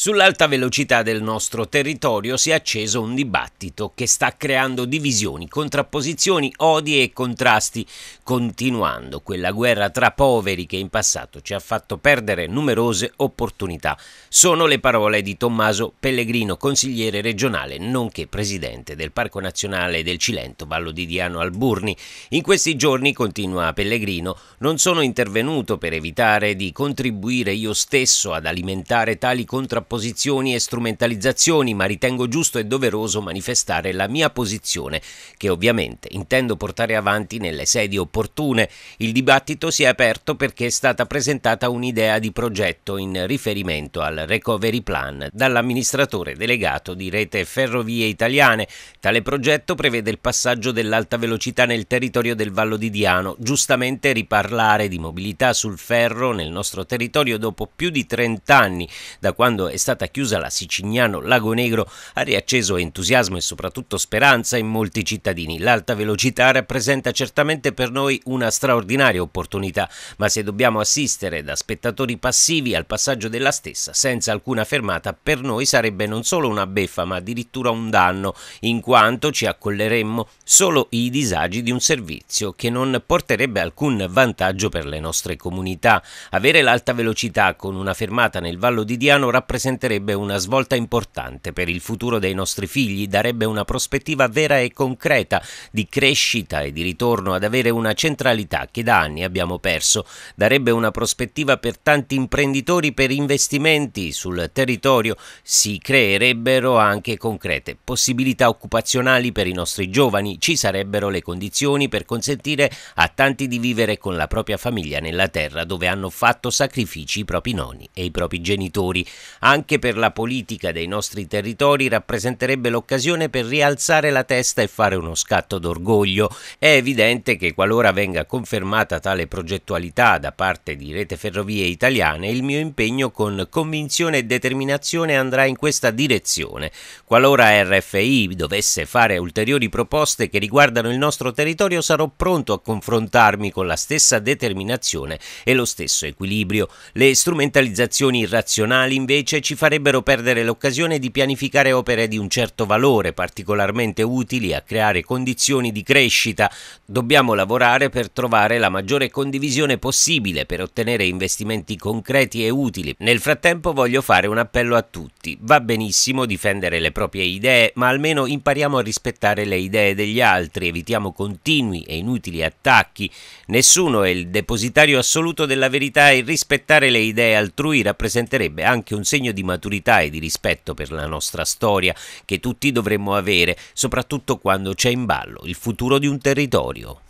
Sull'alta velocità del nostro territorio si è acceso un dibattito che sta creando divisioni, contrapposizioni, odi e contrasti, continuando quella guerra tra poveri che in passato ci ha fatto perdere numerose opportunità. Sono le parole di Tommaso Pellegrino, consigliere regionale, nonché presidente del Parco Nazionale del Cilento, Vallo di Diano Alburni. In questi giorni, continua Pellegrino, non sono intervenuto per evitare di contribuire io stesso ad alimentare tali contrapposizioni contrapposizioni e strumentalizzazioni, ma ritengo giusto e doveroso manifestare la mia posizione, che ovviamente intendo portare avanti nelle sedi opportune. Il dibattito si è aperto perché è stata presentata un'idea di progetto in riferimento al Recovery Plan dall'amministratore delegato di Rete Ferrovie Italiane. Tale progetto prevede il passaggio dell'alta velocità nel territorio del Vallo di Diano. Giustamente riparlare di mobilità sul ferro nel nostro territorio dopo più di 30 anni da quando è stata chiusa la Sicignano Lago Negro ha riacceso entusiasmo e soprattutto speranza in molti cittadini. L'alta velocità rappresenta certamente per noi una straordinaria opportunità, ma se dobbiamo assistere da spettatori passivi al passaggio della stessa senza alcuna fermata, per noi sarebbe non solo una beffa, ma addirittura un danno, in quanto ci accolleremmo solo i disagi di un servizio che non porterebbe alcun vantaggio per le nostre comunità. Avere l'alta velocità con una fermata nel Vallo di Diano rappresenta rappresenterebbe una svolta importante per il futuro dei nostri figli, darebbe una prospettiva vera e concreta di crescita e di ritorno ad avere una centralità che da anni abbiamo perso, darebbe una prospettiva per tanti imprenditori per investimenti sul territorio, si creerebbero anche concrete possibilità occupazionali per i nostri giovani, ci sarebbero le condizioni per consentire a tanti di vivere con la propria famiglia nella terra dove hanno fatto sacrifici i propri nonni e i propri genitori. Anche anche per la politica dei nostri territori rappresenterebbe l'occasione per rialzare la testa e fare uno scatto d'orgoglio. È evidente che qualora venga confermata tale progettualità da parte di Rete Ferrovie Italiane, il mio impegno con convinzione e determinazione andrà in questa direzione. Qualora RFI dovesse fare ulteriori proposte che riguardano il nostro territorio, sarò pronto a confrontarmi con la stessa determinazione e lo stesso equilibrio. Le strumentalizzazioni irrazionali invece ci ci farebbero perdere l'occasione di pianificare opere di un certo valore, particolarmente utili a creare condizioni di crescita. Dobbiamo lavorare per trovare la maggiore condivisione possibile per ottenere investimenti concreti e utili. Nel frattempo voglio fare un appello a tutti. Va benissimo difendere le proprie idee, ma almeno impariamo a rispettare le idee degli altri, evitiamo continui e inutili attacchi. Nessuno è il depositario assoluto della verità e rispettare le idee altrui rappresenterebbe anche un segno segno di maturità e di rispetto per la nostra storia che tutti dovremmo avere, soprattutto quando c'è in ballo il futuro di un territorio.